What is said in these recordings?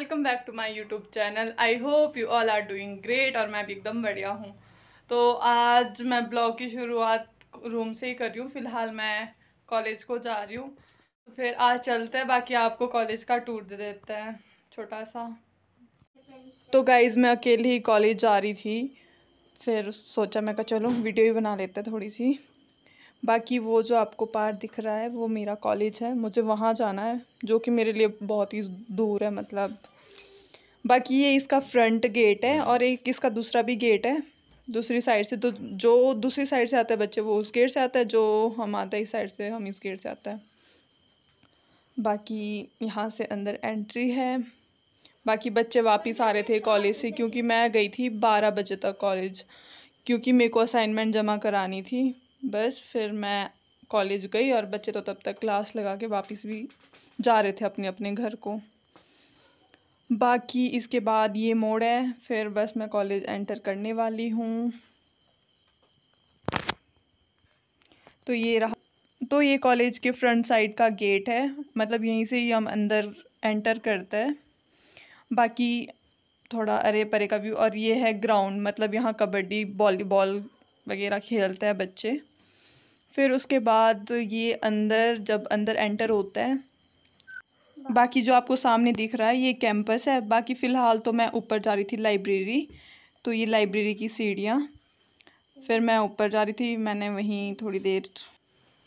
welcome back to my YouTube channel I hope you all are doing great और मैं भी एकदम बढ़िया हूँ तो आज मैं ब्लॉग की शुरुआत रूम से ही कर रही हूँ फ़िलहाल मैं कॉलेज को जा रही हूँ तो फिर आज चलते हैं बाकी आपको कॉलेज का टूर दे देते हैं छोटा सा तो गाइज मैं अकेली ही कॉलेज जा रही थी फिर सोचा मैं कहा चलो वीडियो ही बना लेते थोड़ी सी बाकी वो जो आपको पार दिख रहा है वो मेरा कॉलेज है मुझे वहाँ जाना है जो कि मेरे लिए बहुत ही दूर है मतलब बाकी ये इसका फ्रंट गेट है और एक इसका दूसरा भी गेट है दूसरी साइड से तो जो दूसरी साइड से आता है बच्चे वो उस गेट से आता है जो हम आते हैं इस साइड से हम इस गेट से आता है बाकी यहाँ से अंदर एंट्री है बाकी बच्चे वापस आ रहे थे कॉलेज से क्योंकि मैं गई थी बारह बजे तक कॉलेज क्योंकि मेरे को असाइनमेंट जमा करानी थी बस फिर मैं कॉलेज गई और बच्चे तो तब तक क्लास लगा के वापस भी जा रहे थे अपने अपने घर को बाकी इसके बाद ये मोड़ है फिर बस मैं कॉलेज एंटर करने वाली हूँ तो ये रहा तो ये कॉलेज के फ्रंट साइड का गेट है मतलब यहीं से ही हम अंदर एंटर करते हैं बाकी थोड़ा अरे परे का व्यू और ये है ग्राउंड मतलब यहाँ कबड्डी वॉलीबॉल वगैरह खेलते हैं बच्चे फिर उसके बाद ये अंदर जब अंदर एंटर होता है बाकी जो आपको सामने दिख रहा है ये कैंपस है बाकी फ़िलहाल तो मैं ऊपर जा रही थी लाइब्रेरी तो ये लाइब्रेरी की सीढ़ियाँ फिर मैं ऊपर जा रही थी मैंने वहीं थोड़ी देर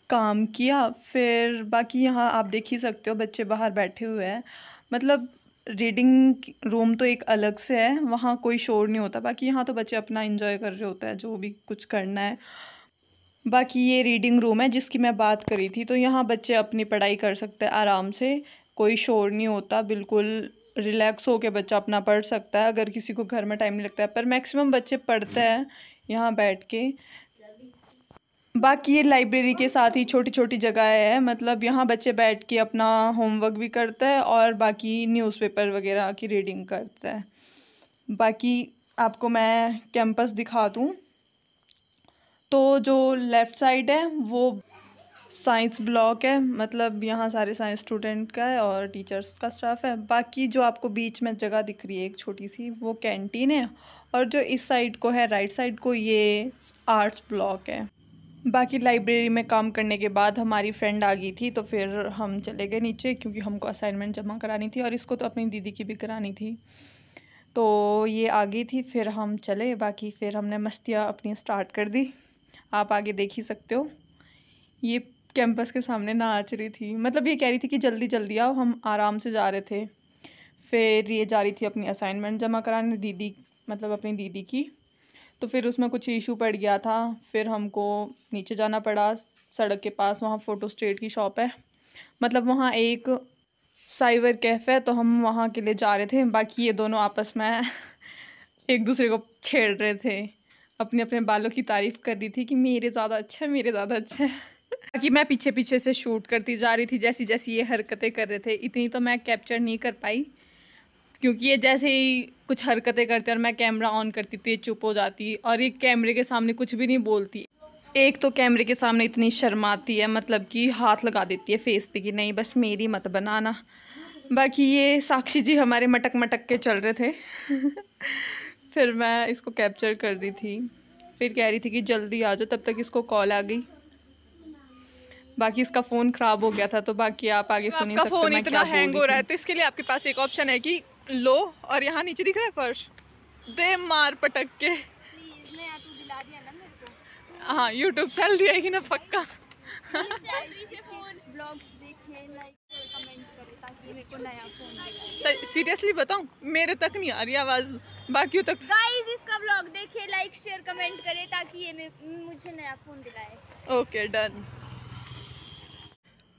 काम किया फिर बाकी यहाँ आप देख ही सकते हो बच्चे बाहर बैठे हुए हैं मतलब रीडिंग रूम तो एक अलग से है वहाँ कोई शोर नहीं होता बाकी यहाँ तो बच्चे अपना इन्जॉय कर रहे होता है जो भी कुछ करना है बाकी ये रीडिंग रूम है जिसकी मैं बात करी थी तो यहाँ बच्चे अपनी पढ़ाई कर सकते हैं आराम से कोई शोर नहीं होता बिल्कुल रिलैक्स होकर बच्चा अपना पढ़ सकता है अगर किसी को घर में टाइम नहीं लगता है पर मैक्सिमम बच्चे पढ़ते हैं यहाँ बैठ के बाकी ये लाइब्रेरी के साथ ही छोटी छोटी जगह है मतलब यहाँ बच्चे बैठ के अपना होमवर्क भी करते हैं और बाकी न्यूज़पेपर वगैरह की रीडिंग करते हैं बाकी आपको मैं कैंपस दिखा दूँ तो जो लेफ़्ट साइड है वो साइंस ब्लॉक है मतलब यहाँ सारे साइंस स्टूडेंट का है और टीचर्स का स्टाफ है बाकी जो आपको बीच में जगह दिख रही है एक छोटी सी वो कैंटीन है और जो इस साइड को है राइट साइड को ये आर्ट्स ब्लॉक है बाकी लाइब्रेरी में काम करने के बाद हमारी फ्रेंड आ गई थी तो फिर हम चले गए नीचे क्योंकि हमको असाइनमेंट जमा करानी थी और इसको तो अपनी दीदी की भी करानी थी तो ये आ गई थी फिर हम चले बाकी फिर हमने मस्तियाँ अपनी स्टार्ट कर दी आप आगे देख ही सकते हो ये कैंपस के सामने ना नाच रही थी मतलब ये कह रही थी कि जल्दी जल्दी आओ हम आराम से जा रहे थे फिर ये जा रही थी अपनी असाइनमेंट जमा कराने दीदी मतलब अपनी दीदी की तो फिर उसमें कुछ इशू पड़ गया था फिर हमको नीचे जाना पड़ा सड़क के पास वहाँ फ़ोटो स्टेट की शॉप है मतलब वहाँ एक साइबर कैफ़ है तो हम वहाँ के लिए जा रहे थे बाकी ये दोनों आपस में एक दूसरे को छेड़ रहे थे अपने अपने बालों की तारीफ कर रही थी कि मेरे ज़्यादा अच्छा है मेरे ज़्यादा अच्छा है बाकी मैं पीछे पीछे से शूट करती जा रही थी जैसी जैसी ये हरकतें कर रहे थे इतनी तो मैं कैप्चर नहीं कर पाई क्योंकि ये जैसे ही कुछ हरकतें करते और मैं कैमरा ऑन करती तो ये चुप हो जाती और ये कैमरे के सामने कुछ भी नहीं बोलती एक तो कैमरे के सामने इतनी शर्माती है मतलब कि हाथ लगा देती है फेस पे कि नहीं बस मेरी मत बनाना बाकी ये साक्षी जी हमारे मटक मटक के चल रहे थे फिर मैं इसको कैप्चर कर दी थी फिर कह रही थी कि जल्दी आ जाओ तब तक इसको कॉल आ गई बाकी इसका फ़ोन ख़राब हो गया था तो बाकी आप आगे तो सुन ही सकते फ़ोन इतना हैंग हो रहा है तो इसके लिए आपके पास एक ऑप्शन है कि लो और यहाँ नीचे दिख रहा है फर्श दे मार पटक के हाँ यूट्यूब चल रही है ना पक्का सीरियसली बताऊँ मेरे तक नहीं आ रही आवाज़ बाकी तक गाइस इसका ब्लॉग देखे लाइक शेयर कमेंट करें ताकि ये मुझे नया फ़ोन दिलाए ओके डन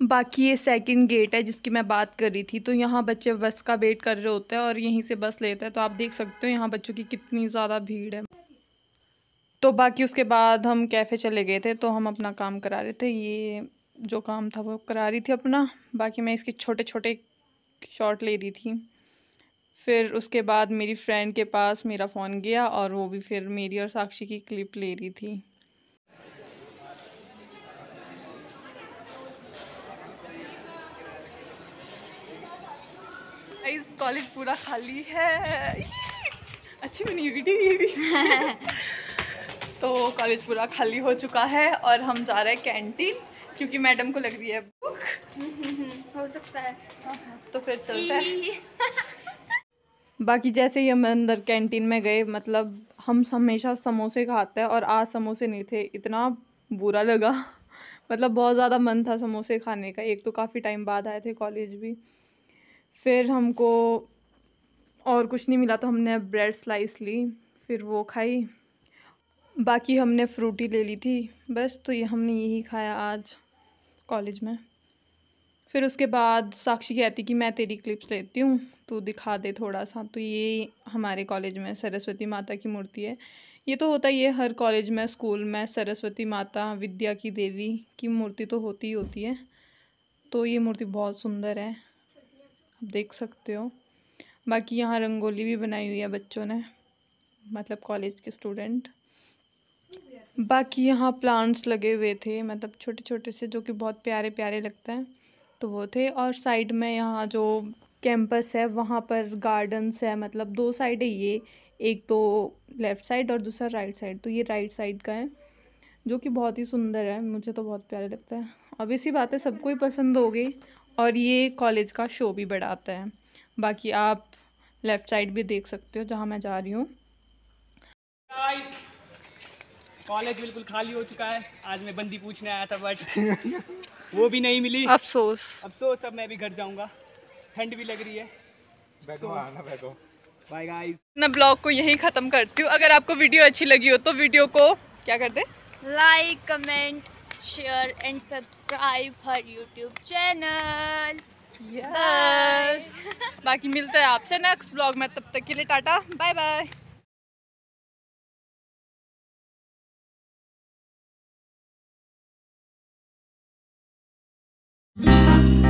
बाकी ये सेकंड गेट है जिसकी मैं बात कर रही थी तो यहाँ बच्चे बस का वेट कर रहे होते हैं और यहीं से बस लेते हैं तो आप देख सकते हो यहाँ बच्चों की कितनी ज़्यादा भीड़ है तो बाकी उसके बाद हम कैफ़े चले गए थे तो हम अपना काम करा रहे थे ये जो काम था वो करा रही थी अपना बाकी मैं इसके छोटे छोटे शॉट ले रही थी फिर उसके बाद मेरी फ्रेंड के पास मेरा फ़ोन गया और वो भी फिर मेरी और साक्षी की क्लिप ले रही थी इस कॉलेज पूरा खाली है अच्छी बनी हुई थी ये भी तो कॉलेज पूरा खाली हो चुका है और हम जा रहे हैं कैंटीन क्योंकि मैडम को लग रही है बुक हो सकता है तो फिर चलते हैं बाकी जैसे ही हम अंदर कैंटीन में गए मतलब हम हमेशा समोसे खाते हैं और आज समोसे नहीं थे इतना बुरा लगा मतलब बहुत ज़्यादा मन था समोसे खाने का एक तो काफ़ी टाइम बाद आए थे कॉलेज भी फिर हमको और कुछ नहीं मिला तो हमने ब्रेड स्लाइस ली फिर वो खाई बाकी हमने फ्रूटी ले ली थी बस तो ये हमने यही खाया आज कॉलेज में फिर उसके बाद साक्षी कहती कि मैं तेरी क्लिप्स लेती हूँ तू दिखा दे थोड़ा सा तो ये हमारे कॉलेज में सरस्वती माता की मूर्ति है ये तो होता ही है हर कॉलेज में स्कूल में सरस्वती माता विद्या की देवी की मूर्ति तो होती ही होती है तो ये मूर्ति बहुत सुंदर है आप देख सकते हो बाकी यहाँ रंगोली भी बनाई हुई है बच्चों ने मतलब कॉलेज के स्टूडेंट बाकी यहाँ प्लांट्स लगे हुए थे मतलब छोटे छोटे से जो कि बहुत प्यारे प्यारे लगते हैं तो वो थे और साइड में यहाँ जो कैंपस है वहाँ पर गार्डन्स है मतलब दो साइड है ये एक तो लेफ़्ट साइड और दूसरा राइट साइड तो ये राइट साइड का है जो कि बहुत ही सुंदर है मुझे तो बहुत प्यारा लगता है अब इसी बातें सबको ही पसंद होगी और ये कॉलेज का शो भी बढ़ाता है बाकी आप लेफ़्ट साइड भी देख सकते हो जहाँ मैं जा रही हूँ कॉलेज बिल्कुल खाली हो चुका है आज मैं बंदी पूछने आया था बट वो भी नहीं मिली अफसोस अफसोस अब मैं भी घर जाऊंगा ठंड भी लग रही है so, ब्लॉग को यही ख़त्म करती हूँ अगर आपको वीडियो अच्छी लगी हो तो वीडियो को क्या कर दे like comment share and subscribe हर यूट्यूब चैनल बाकी मिलते हैं आपसे नेक्स्ट ब्लॉग में तब तक के लिए टाटा बाय बाय Música